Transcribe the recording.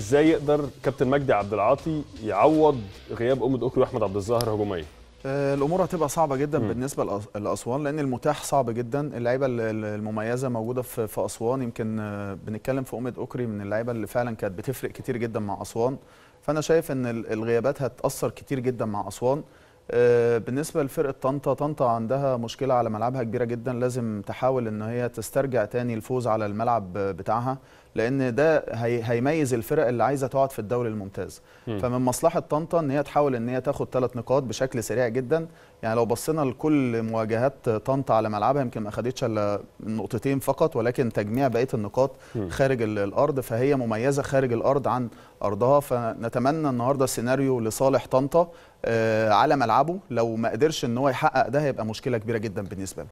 ازاي يقدر كابتن مجدي عبد العاطي يعوض غياب امد اكري واحمد عبد الظاهر هجوميا آه، الامور هتبقى صعبه جدا م. بالنسبه لاسوان لان المتاح صعب جدا اللعيبه المميزه موجوده في في اسوان يمكن آه، بنتكلم في امد اوكري من اللعيبه اللي فعلا كانت بتفرق كتير جدا مع اسوان فانا شايف ان الغيابات هتاثر كتير جدا مع اسوان آه، بالنسبه لفرقه طنطا طنطا عندها مشكله على ملعبها كبيره جدا لازم تحاول ان هي تسترجع تاني الفوز على الملعب بتاعها لان ده هيميز الفرق اللي عايزه تقعد في الدوري الممتاز م. فمن مصلحه طنطا ان هي تحاول ان هي تاخد ثلاث نقاط بشكل سريع جدا يعني لو بصينا لكل مواجهات طنطا على ملعبها يمكن ما خدتش الا نقطتين فقط ولكن تجميع بقيه النقاط م. خارج الارض فهي مميزه خارج الارض عن ارضها فنتمنى النهارده سيناريو لصالح طنطا آه، على ملعبه لو ما قدرش ان هو يحقق ده هيبقى مشكله كبيره جدا بالنسبه له